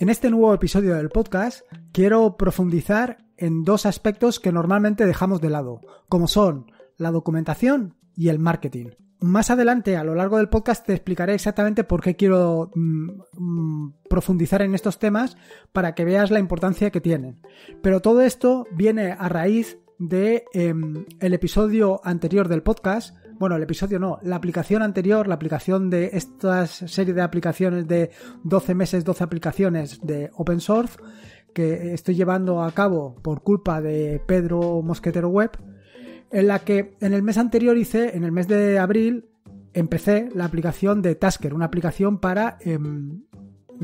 En este nuevo episodio del podcast quiero profundizar en dos aspectos que normalmente dejamos de lado, como son la documentación y el marketing. Más adelante, a lo largo del podcast, te explicaré exactamente por qué quiero mm, mm, profundizar en estos temas para que veas la importancia que tienen. Pero todo esto viene a raíz de em, el episodio anterior del podcast bueno, el episodio no, la aplicación anterior, la aplicación de esta serie de aplicaciones de 12 meses, 12 aplicaciones de open source que estoy llevando a cabo por culpa de Pedro Mosquetero Web, en la que en el mes anterior hice, en el mes de abril, empecé la aplicación de Tasker, una aplicación para em,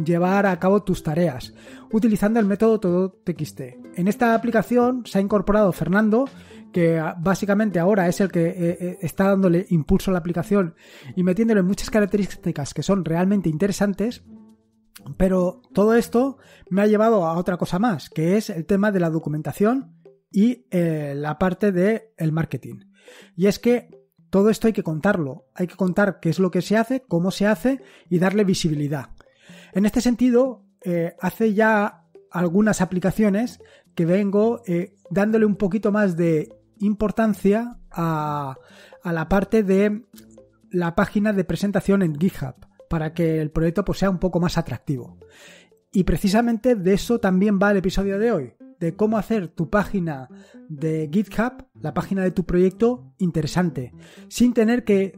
llevar a cabo tus tareas, utilizando el método Todo TodoTXT. En esta aplicación se ha incorporado Fernando, que ah, básicamente ahora es el que eh, eh, está dándole impulso a la aplicación y metiéndole muchas características que son realmente interesantes. Pero todo esto me ha llevado a otra cosa más, que es el tema de la documentación y eh, la parte del el marketing. Y es que todo esto hay que contarlo, hay que contar qué es lo que se hace, cómo se hace y darle visibilidad. En este sentido, hace ya algunas aplicaciones que vengo dándole un poquito más de importancia a, la parte de la página de presentación en GitHub para que el proyecto pues, sea un poco más atractivo. Y precisamente de eso también va el episodio de hoy, de cómo hacer tu página de GitHub, la página de tu proyecto, interesante, sin tener que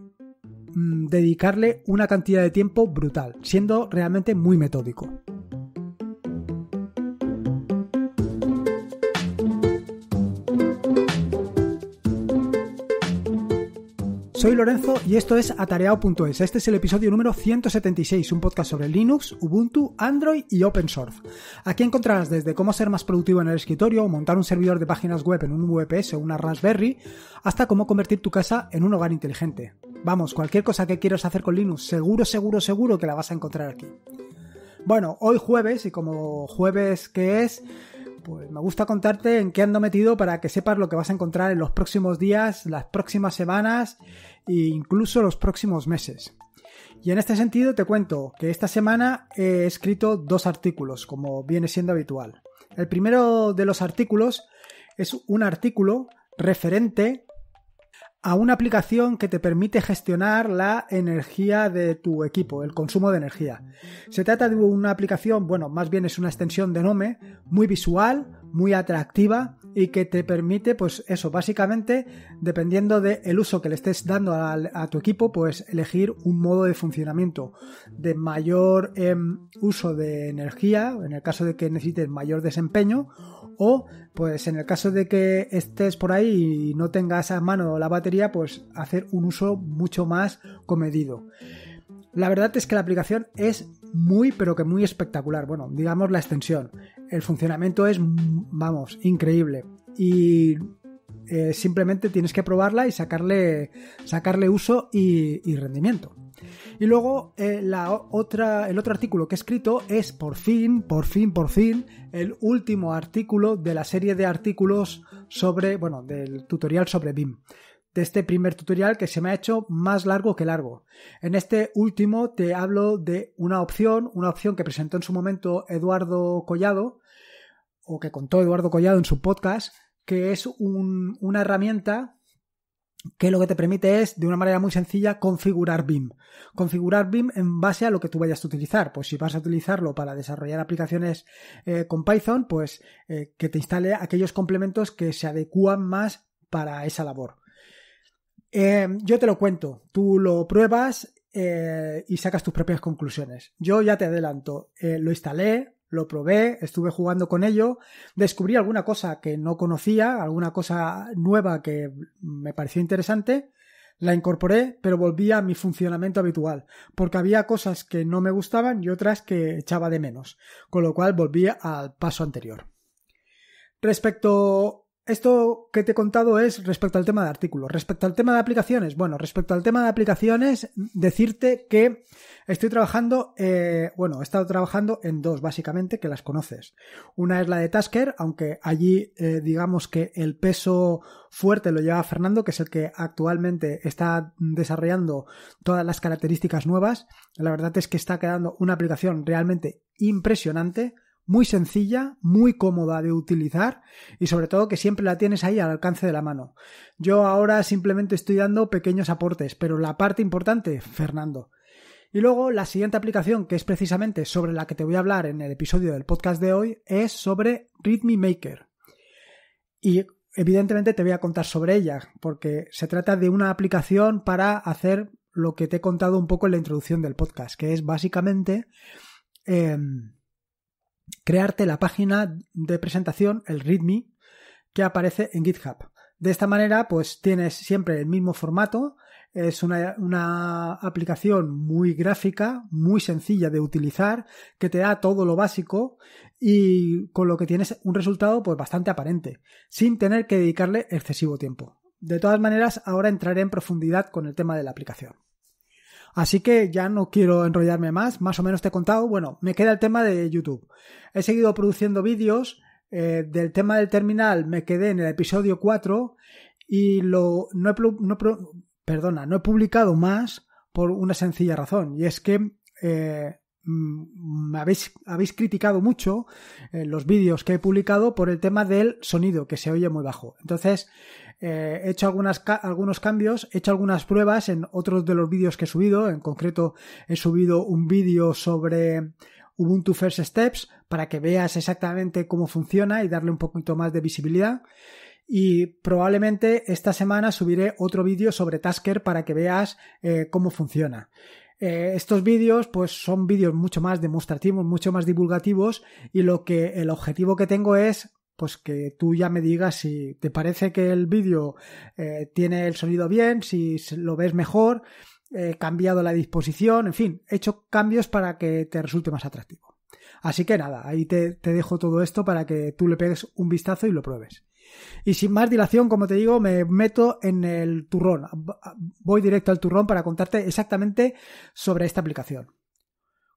mm, dedicarle una cantidad de tiempo brutal, siendo realmente muy metódico. Soy Lorenzo y esto es atareado.es. Este es el episodio número 176, un podcast sobre Linux, Ubuntu, Android y Open Source. Aquí encontrarás desde cómo ser más productivo en el escritorio montar un servidor de páginas web en un VPS o una Raspberry, hasta cómo convertir tu casa en un hogar inteligente. Vamos, cualquier cosa que quieras hacer con Linux, seguro, seguro, seguro que la vas a encontrar aquí. Bueno, hoy jueves, y como jueves que es, pues me gusta contarte en qué ando metido para que sepas lo que vas a encontrar en los próximos días, las próximas semanas e incluso los próximos meses. Y en este sentido te cuento que esta semana he escrito dos artículos, como viene siendo habitual. El primero de los artículos es un artículo referente a una aplicación que te permite gestionar la energía de tu equipo, el consumo de energía. Se trata de una aplicación, bueno, más bien es una extensión de Nome, muy visual, muy atractiva y que te permite, pues eso, básicamente, dependiendo del uso que le estés dando a, tu equipo, pues elegir un modo de funcionamiento de mayor em, uso de energía, en el caso de que necesites mayor desempeño, o pues en el caso de que estés por ahí y no tengas a mano la batería, pues hacer un uso mucho más comedido. La verdad es que la aplicación es muy, pero que muy espectacular. Bueno, digamos la extensión el funcionamiento es, vamos, increíble. Y eh, simplemente tienes que probarla y sacarle, sacarle uso y, rendimiento. Y luego eh, la otra, el otro artículo que he escrito es por fin, por fin, por fin, el último artículo de la serie de artículos sobre, bueno, del tutorial sobre BIM de este primer tutorial que se me ha hecho más largo que largo. En este último te hablo de una opción, una opción que presentó en su momento Eduardo Collado, o que contó Eduardo Collado en su podcast, que es una herramienta que lo que te permite es, de una manera muy sencilla, configurar BIM. Configurar BIM en base a lo que tú vayas a utilizar. Pues si vas a utilizarlo para desarrollar aplicaciones eh, con Python, pues eh, que te instale aquellos complementos que se adecúan más para esa labor. Em, yo te lo cuento, tú lo pruebas eh, y sacas tus propias conclusiones. Yo ya te adelanto, eh, lo instalé, lo probé, estuve jugando con ello, descubrí alguna cosa que no conocía, alguna cosa nueva que me pareció interesante, la incorporé, pero volví a mi funcionamiento habitual, porque había cosas que no me gustaban y otras que echaba de menos, con lo cual volví al paso anterior. Respecto esto que te he contado es respecto al tema de artículos. Respecto al tema de aplicaciones, bueno, respecto al tema de aplicaciones, decirte que estoy trabajando, eh, bueno, he estado trabajando en dos, básicamente, que las conoces. Una es la de Tasker, aunque allí eh, digamos que el peso fuerte lo lleva Fernando, que es el que actualmente está desarrollando todas las características nuevas. La verdad es que está quedando una aplicación realmente impresionante muy sencilla, muy cómoda de utilizar y sobre todo que siempre la tienes ahí al alcance de la mano. Yo ahora simplemente estoy dando pequeños aportes, pero la parte importante, Fernando. Y luego la siguiente aplicación, que es precisamente sobre la que te voy a hablar en el episodio del podcast de hoy, es sobre Rhythm Maker. Y evidentemente te voy a contar sobre ella, porque se trata de una aplicación para hacer lo que te he contado un poco en la introducción del podcast, que es básicamente... Em, crearte la página de presentación, el README, que aparece en GitHub. De esta manera, pues tienes siempre el mismo formato. Es una, aplicación muy gráfica, muy sencilla de utilizar, que te da todo lo básico y con lo que tienes un resultado pues bastante aparente, sin tener que dedicarle excesivo tiempo. De todas maneras, ahora entraré en profundidad con el tema de la aplicación. Así que ya no quiero enrollarme más, más o menos te he contado. Bueno, me queda el tema de YouTube. He seguido produciendo vídeos eh, del tema del terminal, me quedé en el episodio 4 y lo, no, he, perdona, no he publicado más por una sencilla razón, y es que eh, mm, me habéis, habéis, criticado mucho eh, los vídeos que he publicado por el tema del sonido, que se oye muy bajo. Entonces, eh, he hecho algunos cambios, he hecho algunas pruebas en otros de los vídeos que he subido. En concreto, he subido un vídeo sobre Ubuntu First Steps para que veas exactamente cómo funciona y darle un poquito más de visibilidad. Y probablemente esta semana subiré otro vídeo sobre Tasker para que veas eh, cómo funciona. Eh, estos vídeos pues son vídeos mucho más demostrativos, mucho más divulgativos y lo que el objetivo que tengo es pues que tú ya me digas si te parece que el vídeo eh, tiene el sonido bien, si lo ves mejor, he eh, cambiado la disposición, en fin, he hecho cambios para que te resulte más atractivo. Así que nada, ahí te dejo todo esto para que tú le pegues un vistazo y lo pruebes. Y sin más dilación, como te digo, me meto en el turrón. Voy directo al turrón para contarte exactamente sobre esta aplicación.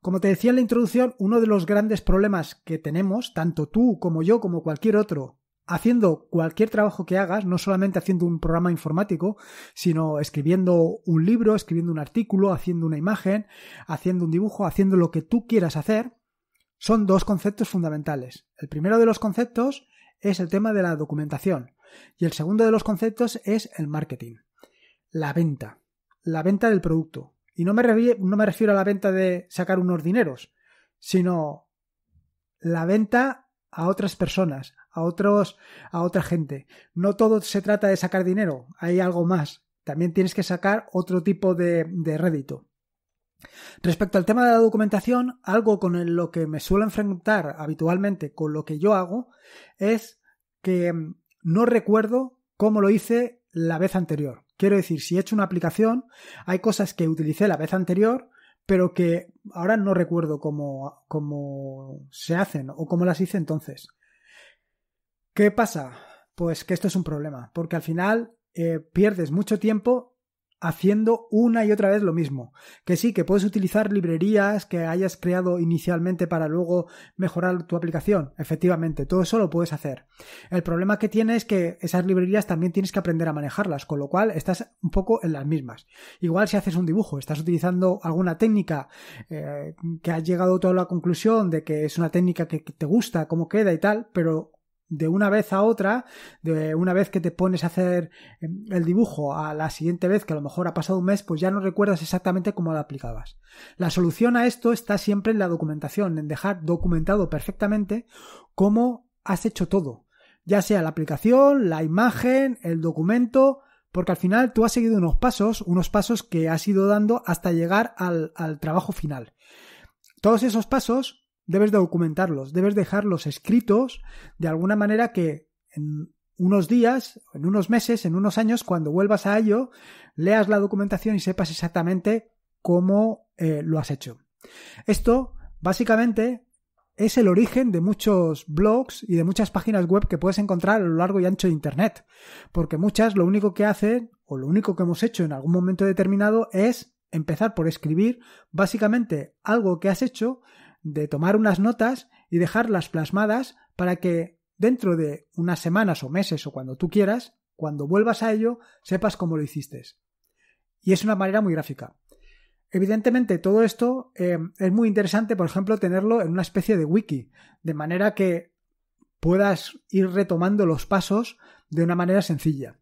Como te decía en la introducción, uno de los grandes problemas que tenemos, tanto tú como yo, como cualquier otro, haciendo cualquier trabajo que hagas, no solamente haciendo un programa informático, sino escribiendo un libro, escribiendo un artículo, haciendo una imagen, haciendo un dibujo, haciendo lo que tú quieras hacer, son dos conceptos fundamentales. El primero de los conceptos es el tema de la documentación y el segundo de los conceptos es el marketing, la venta, la venta del producto, y no me, refiero a la venta de sacar unos dineros, sino la venta a otras personas, a otros, a otra gente. No todo se trata de sacar dinero, hay algo más. También tienes que sacar otro tipo de, de rédito. Respecto al tema de la documentación, algo con lo que me suelo enfrentar habitualmente con lo que yo hago es que mm, no recuerdo cómo lo hice la vez anterior. Quiero decir, si he hecho una aplicación, hay cosas que utilicé la vez anterior, pero que ahora no recuerdo cómo, se hacen o cómo las hice entonces. ¿Qué pasa? Pues que esto es un problema, porque al final eh, pierdes mucho tiempo haciendo una y otra vez lo mismo. Que sí, que puedes utilizar librerías que hayas creado inicialmente para luego mejorar tu aplicación. Efectivamente, todo eso lo puedes hacer. El problema que tienes es que esas librerías también tienes que aprender a manejarlas, con lo cual estás un poco en las mismas. Igual si haces un dibujo, estás utilizando alguna técnica eh, que has llegado a toda la conclusión de que es una técnica que te gusta, cómo queda y tal, pero de una vez a otra, de una vez que te pones a hacer em, el dibujo a la siguiente vez, que a lo mejor ha pasado un mes, pues ya no recuerdas exactamente cómo lo aplicabas. La solución a esto está siempre en la documentación, en dejar documentado perfectamente cómo has hecho todo, ya sea la aplicación, la imagen, el documento, porque al final tú has seguido unos pasos, unos pasos que has ido dando hasta llegar al, al trabajo final. Todos esos pasos debes documentarlos, debes dejarlos escritos de alguna manera que en unos días, en unos meses, en unos años, cuando vuelvas a ello, leas la documentación y sepas exactamente cómo eh, lo has hecho. Esto, básicamente, es el origen de muchos blogs y de muchas páginas web que puedes encontrar a lo largo y ancho de Internet, porque muchas lo único que hacen, o lo único que hemos hecho en algún momento determinado, es empezar por escribir básicamente algo que has hecho, de tomar unas notas y dejarlas plasmadas para que dentro de unas semanas o meses o cuando tú quieras, cuando vuelvas a ello, sepas cómo lo hiciste. Y es una manera muy gráfica. Evidentemente, todo esto em, es muy interesante, por ejemplo, tenerlo en una especie de wiki, de manera que puedas ir retomando los pasos de una manera sencilla.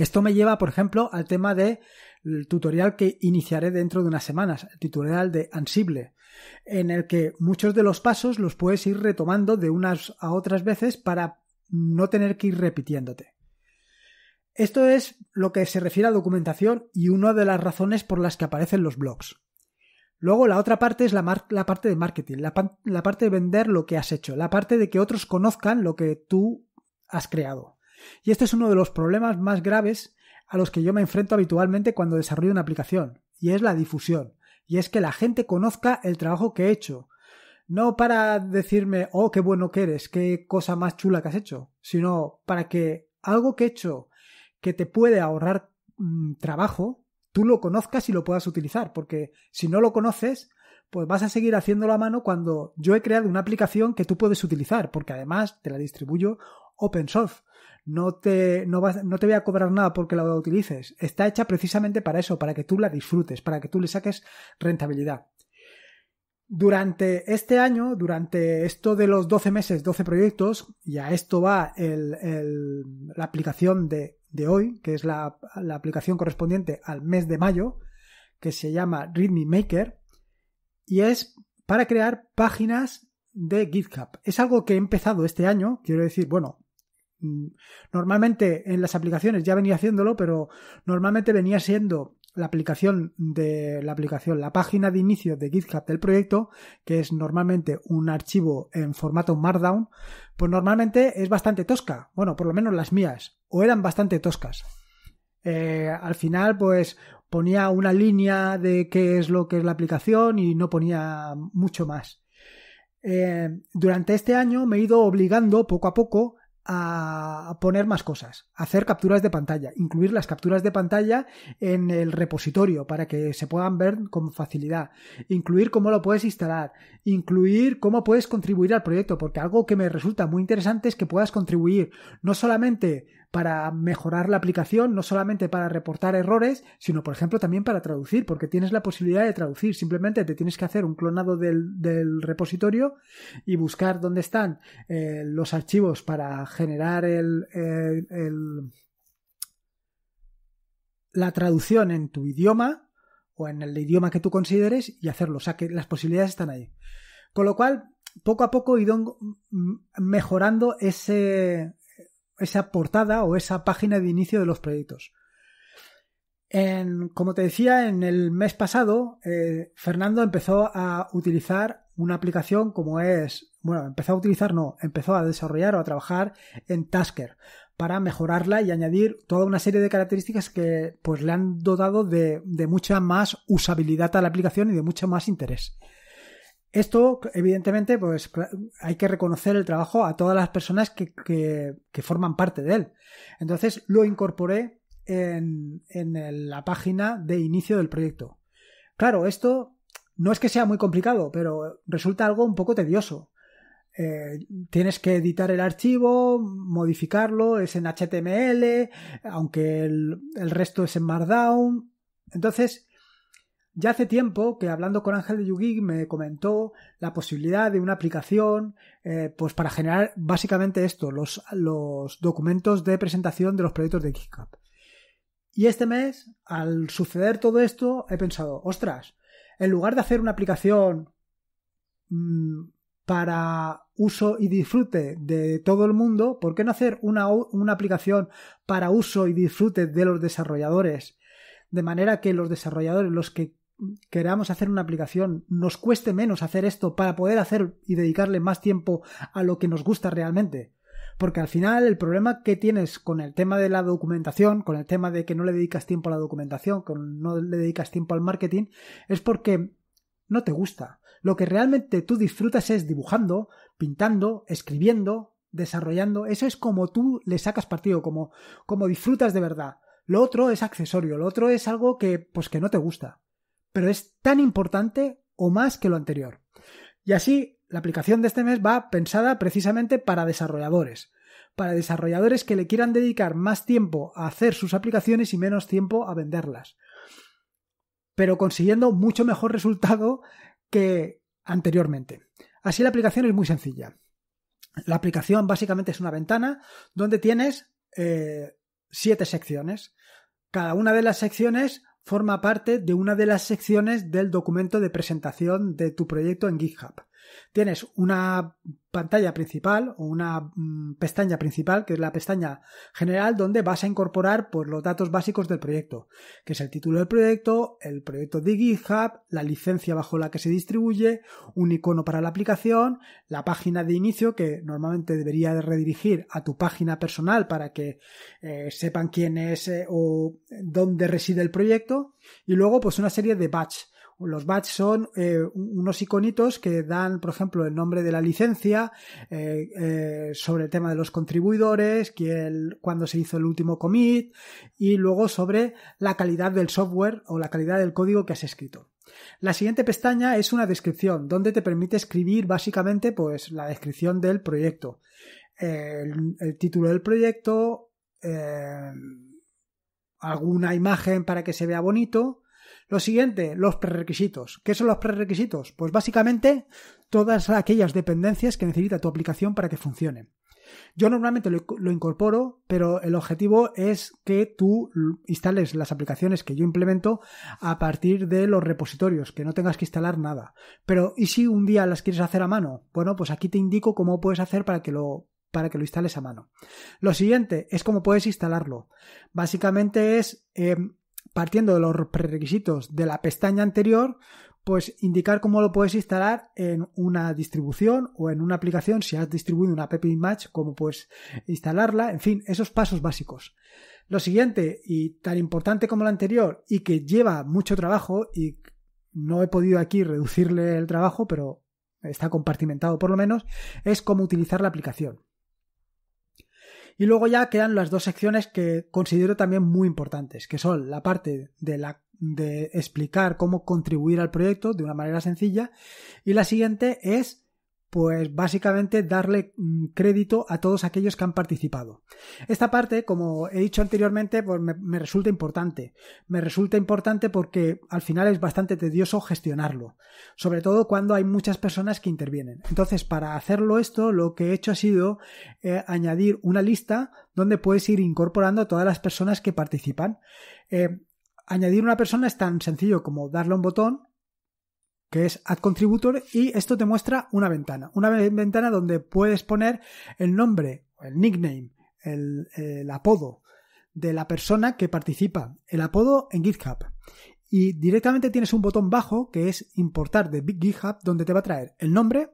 Esto me lleva, por ejemplo, al tema del mm, tutorial que iniciaré dentro de unas semanas, el tutorial de Ansible, en el que muchos de los pasos los puedes ir retomando de unas a otras veces para no tener que ir repitiéndote. Esto es lo que se refiere a documentación y una de las razones por las que aparecen los blogs. Luego la otra parte es la, parte de marketing, la parte de vender lo que has hecho, la parte de que otros conozcan lo que tú has creado. Y este es uno de los problemas más graves a los que yo me enfrento habitualmente cuando desarrollo una aplicación, y es la difusión, y es que la gente conozca el trabajo que he hecho. No para decirme, oh, qué bueno que eres, qué cosa más chula que has hecho, sino para que algo que he hecho que te puede ahorrar mm, trabajo, tú lo conozcas y lo puedas utilizar, porque si no lo conoces, pues vas a seguir haciéndolo a mano cuando yo he creado una aplicación que tú puedes utilizar, porque además te la distribuyo open source no te, no, te voy a cobrar nada porque la utilices. Está hecha precisamente para eso, para que tú la disfrutes, para que tú le saques rentabilidad. Durante este año, durante esto de los 12 meses, 12 proyectos, y a esto va la aplicación de, hoy, que es la, la, aplicación correspondiente al mes de mayo, que se llama Readme Maker, y es para crear páginas de GitHub. Es algo que he empezado este año, quiero decir, bueno, Mm, normalmente en las aplicaciones ya venía haciéndolo, pero normalmente venía siendo la aplicación de la aplicación, la página de inicio de GitHub del proyecto, que es normalmente un archivo en formato Markdown, pues normalmente es bastante tosca. Bueno, por lo menos las mías, o eran bastante toscas. Eh, al final, pues ponía una línea de qué es lo que es la aplicación y no ponía mucho más. Eh, durante este año me he ido obligando poco a poco a poner más cosas, hacer capturas de pantalla, incluir las capturas de pantalla en el repositorio para que se puedan ver con facilidad, incluir cómo lo puedes instalar, incluir cómo puedes contribuir al proyecto, porque algo que me resulta muy interesante es que puedas contribuir no solamente para mejorar la aplicación, no solamente para reportar errores, sino por ejemplo también para traducir, porque tienes la posibilidad de traducir. Simplemente te tienes que hacer un clonado del, repositorio y buscar dónde están eh, los archivos para generar el, la traducción en tu idioma o en el idioma que tú consideres y hacerlo. O sea que las posibilidades están ahí. Con lo cual, poco a poco he ido mejorando ese, esa portada o esa página de inicio de los proyectos. En, como te decía, en el mes pasado, eh, Fernando empezó a utilizar una aplicación como es, bueno, empezó a utilizar, no, empezó a desarrollar o a trabajar en Tasker para mejorarla y añadir toda una serie de características que pues le han dotado de mucha más usabilidad a la aplicación y de mucho más interés. Esto, evidentemente, pues hay que reconocer el trabajo a todas las personas que, forman parte de él. Entonces lo incorporé en, la página de inicio del proyecto. Claro, esto no es que sea muy complicado, pero resulta algo un poco tedioso. Eh, tienes que editar el archivo, modificarlo, es en HTML, aunque el resto es en Markdown. Entonces, ya hace tiempo que hablando con Ángel de Yugi me comentó la posibilidad de una aplicación eh, pues para generar básicamente esto, los, documentos de presentación de los proyectos de GitHub. Y este mes, al suceder todo esto, he pensado, ostras, en lugar de hacer una aplicación mm, para uso y disfrute de todo el mundo, ¿por qué no hacer una aplicación para uso y disfrute de los desarrolladores? de manera que los desarrolladores, los que queramos hacer una aplicación, nos cueste menos hacer esto para poder hacer y dedicarle más tiempo a lo que nos gusta realmente. Porque al final el problema que tienes con el tema de la documentación, con el tema de que no le dedicas tiempo a la documentación, con no le dedicas tiempo al marketing, es porque no te gusta. Lo que realmente tú disfrutas es dibujando, pintando, escribiendo, desarrollando. Eso es como tú le sacas partido, como, como disfrutas de verdad. Lo otro es accesorio, lo otro es algo que, pues, que no te gusta pero es tan importante o más que lo anterior. Y así, la aplicación de este mes va pensada precisamente para desarrolladores, para desarrolladores que le quieran dedicar más tiempo a hacer sus aplicaciones y menos tiempo a venderlas, pero consiguiendo mucho mejor resultado que anteriormente. Así la aplicación es muy sencilla. La aplicación básicamente es una ventana donde tienes eh, siete secciones. Cada una de las secciones forma parte de una de las secciones del documento de presentación de tu proyecto en GitHub. Tienes una pantalla principal o una mm, pestaña principal, que es la pestaña general, donde vas a incorporar pues, los datos básicos del proyecto, que es el título del proyecto, el proyecto de GitHub, la licencia bajo la que se distribuye, un icono para la aplicación, la página de inicio, que normalmente debería de redirigir a tu página personal para que eh, sepan quién es eh, o dónde reside el proyecto, y luego pues una serie de batches los badges son eh, unos iconitos que dan, por ejemplo, el nombre de la licencia, eh, eh, sobre el tema de los contribuidores, quién, cuándo se hizo el último commit y luego sobre la calidad del software o la calidad del código que has escrito. La siguiente pestaña es una descripción, donde te permite escribir básicamente pues, la descripción del proyecto, el título del proyecto, alguna imagen para que se vea bonito lo siguiente, los prerequisitos. ¿Qué son los prerequisitos? Pues básicamente todas aquellas dependencias que necesita tu aplicación para que funcione. Yo normalmente lo, incorporo, pero el objetivo es que tú instales las aplicaciones que yo implemento a partir de los repositorios, que no tengas que instalar nada. Pero, ¿y si un día las quieres hacer a mano? Bueno, pues aquí te indico cómo puedes hacer para que lo para que lo instales a mano. Lo siguiente es cómo puedes instalarlo. Básicamente es em, partiendo de los prerequisitos de la pestaña anterior, pues indicar cómo lo puedes instalar en una distribución o en una aplicación si has distribuido una PP image, cómo puedes instalarla, en fin, esos pasos básicos. Lo siguiente y tan importante como la anterior y que lleva mucho trabajo y no he podido aquí reducirle el trabajo, pero está compartimentado por lo menos, es cómo utilizar la aplicación. Y luego ya quedan las dos secciones que considero también muy importantes, que son la parte de, la, de explicar cómo contribuir al proyecto de una manera sencilla y la siguiente es pues básicamente darle mm, crédito a todos aquellos que han participado. Esta parte, como he dicho anteriormente, pues me, resulta importante. Me resulta importante porque al final es bastante tedioso gestionarlo, sobre todo cuando hay muchas personas que intervienen. Entonces, para hacerlo esto, lo que he hecho ha sido eh, añadir una lista donde puedes ir incorporando a todas las personas que participan. Eh, añadir una persona es tan sencillo como darle un botón que es Add Contributor, y esto te muestra una ventana. Una ventana donde puedes poner el nombre, el nickname, el, apodo de la persona que participa, el apodo en GitHub. Y directamente tienes un botón bajo que es importar de Big GitHub, donde te va a traer el nombre,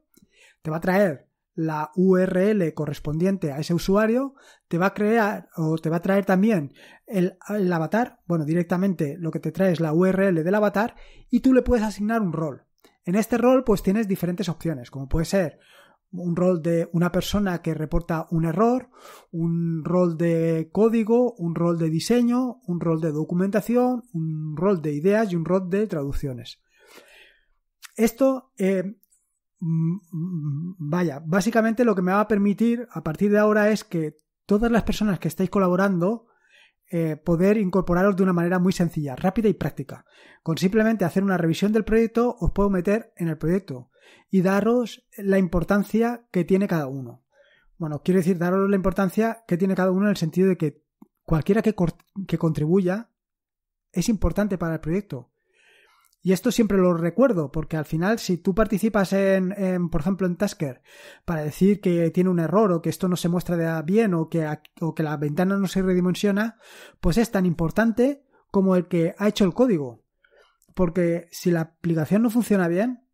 te va a traer la URL correspondiente a ese usuario, te va a crear o te va a traer también el avatar, bueno, directamente lo que te trae es la URL del avatar y tú le puedes asignar un rol. En este rol pues tienes diferentes opciones, como puede ser un rol de una persona que reporta un error, un rol de código, un rol de diseño, un rol de documentación, un rol de ideas y un rol de traducciones. Esto, eh, mm, mm, vaya, básicamente lo que me va a permitir a partir de ahora es que todas las personas que estáis colaborando eh, poder incorporaros de una manera muy sencilla, rápida y práctica. Con simplemente hacer una revisión del proyecto os puedo meter en el proyecto y daros la importancia que tiene cada uno. Bueno, quiero decir, daros la importancia que tiene cada uno en el sentido de que cualquiera que contribuya es importante para el proyecto. Y esto siempre lo recuerdo, porque al final, si tú participas en, por ejemplo, en Tasker, para decir que tiene un error o que esto no se muestra bien o que, o que la ventana no se redimensiona, pues es tan importante como el que ha hecho el código. Porque si la aplicación no funciona bien,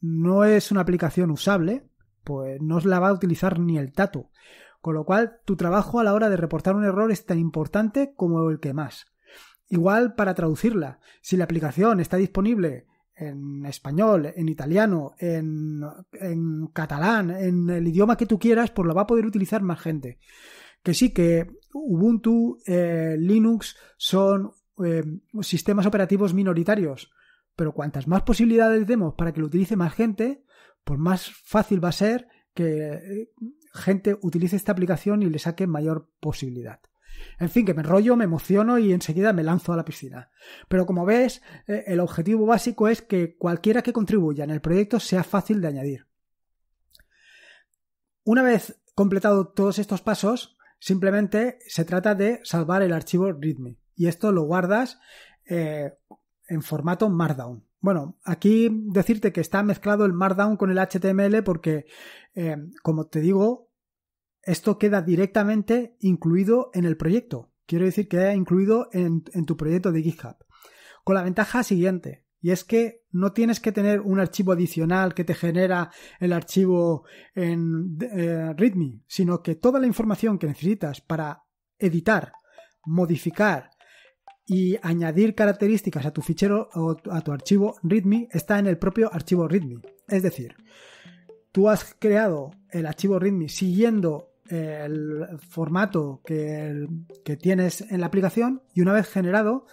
no es una aplicación usable, pues no la va a utilizar ni el tato. Con lo cual, tu trabajo a la hora de reportar un error es tan importante como el que más. Igual para traducirla. Si la aplicación está disponible en español, en italiano, en, catalán, en el idioma que tú quieras, pues la va a poder utilizar más gente. Que sí, que Ubuntu, eh, Linux son eh, sistemas operativos minoritarios, pero cuantas más posibilidades demos para que lo utilice más gente, pues más fácil va a ser que eh, gente utilice esta aplicación y le saque mayor posibilidad. En fin, que me enrollo, me emociono y enseguida me lanzo a la piscina. Pero como ves, eh, el objetivo básico es que cualquiera que contribuya en el proyecto sea fácil de añadir. Una vez completado todos estos pasos, simplemente se trata de salvar el archivo README y esto lo guardas eh, en formato Markdown. Bueno, aquí decirte que está mezclado el Markdown con el HTML porque, eh, como te digo, esto queda directamente incluido en el proyecto. Quiero decir, que queda incluido en, tu proyecto de GitHub. Con la ventaja siguiente, y es que no tienes que tener un archivo adicional que te genera el archivo en eh, README, sino que toda la información que necesitas para editar, modificar y añadir características a tu fichero o a tu archivo README está en el propio archivo README. Es decir, tú has creado el archivo README siguiendo el formato que, tienes en la aplicación y una vez generado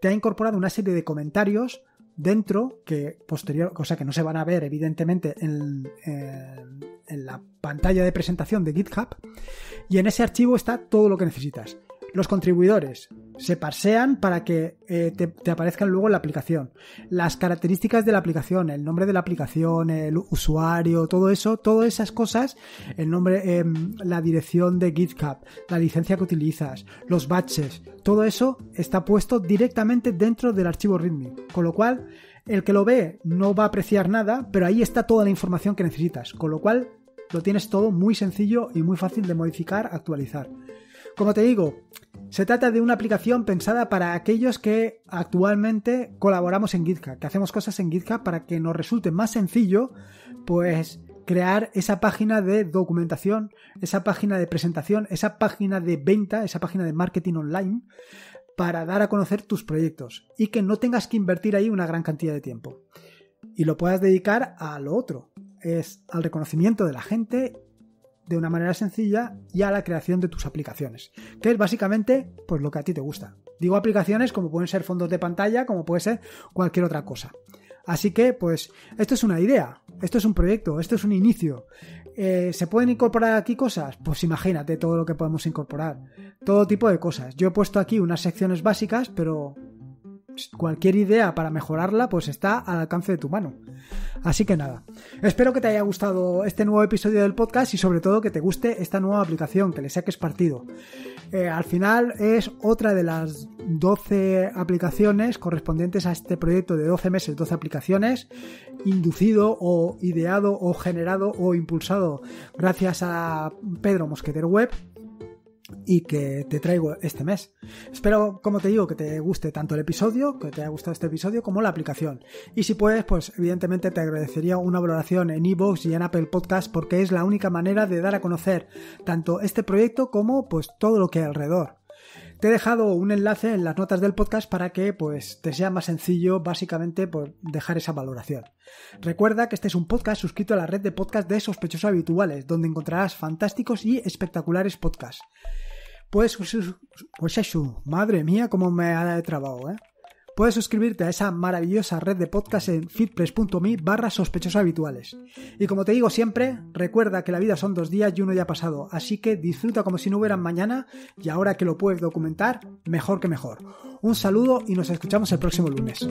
te ha incorporado una serie de comentarios dentro que posterior, o que no se van a ver evidentemente en, la pantalla de presentación de GitHub y en ese archivo está todo lo que necesitas los contribuidores se parsean para que eh, te, aparezca aparezcan luego la aplicación. Las características de la aplicación, el nombre de la aplicación, el usuario, todo eso, todas esas cosas, el nombre, em, la dirección de GitHub, la licencia que utilizas, los batches, todo eso está puesto directamente dentro del archivo README. Con lo cual, el que lo ve no va a apreciar nada, pero ahí está toda la información que necesitas. Con lo cual, lo tienes todo muy sencillo y muy fácil de modificar, actualizar. Como te digo, se trata de una aplicación pensada para aquellos que actualmente colaboramos en GitHub, que hacemos cosas en GitHub para que nos resulte más sencillo, pues crear esa página de documentación, esa página de presentación, esa página de venta, esa página de marketing online para dar a conocer tus proyectos y que no tengas que invertir ahí una gran cantidad de tiempo y lo puedas dedicar a lo otro, es al reconocimiento de la gente de una manera sencilla y a la creación de tus aplicaciones, que es básicamente pues, lo que a ti te gusta. Digo aplicaciones como pueden ser fondos de pantalla, como puede ser cualquier otra cosa. Así que, pues, esto es una idea, esto es un proyecto, esto es un inicio. Eh, ¿Se pueden incorporar aquí cosas? Pues imagínate todo lo que podemos incorporar. Todo tipo de cosas. Yo he puesto aquí unas secciones básicas, pero cualquier idea para mejorarla pues está al alcance de tu mano. Así que nada, espero que te haya gustado este nuevo episodio del podcast y sobre todo que te guste esta nueva aplicación, que le saques partido. Eh, al final es otra de las 12 aplicaciones correspondientes a este proyecto de 12 meses, 12 aplicaciones, inducido o ideado o generado o impulsado gracias a Pedro Mosqueter Web y que te traigo este mes. Espero, como te digo, que te guste tanto el episodio, que te haya gustado este episodio, como la aplicación. Y si puedes, pues evidentemente te agradecería una valoración en iVoox y en Apple Podcast porque es la única manera de dar a conocer tanto este proyecto como pues todo lo que hay alrededor. Te he dejado un enlace en las notas del podcast para que pues, te sea más sencillo básicamente por dejar esa valoración. Recuerda que este es un podcast suscrito a la red de podcast de sospechosos habituales, donde encontrarás fantásticos y espectaculares podcasts. Pues, pues, pues, pues eso, madre mía, cómo me ha trabado, ¿eh? puedes suscribirte a esa maravillosa red de podcast en fitpress.me barra sospechosos habituales. Y como te digo siempre, recuerda que la vida son dos días y uno ya ha pasado, así que disfruta como si no hubieran mañana y ahora que lo puedes documentar, mejor que mejor. Un saludo y nos escuchamos el próximo lunes.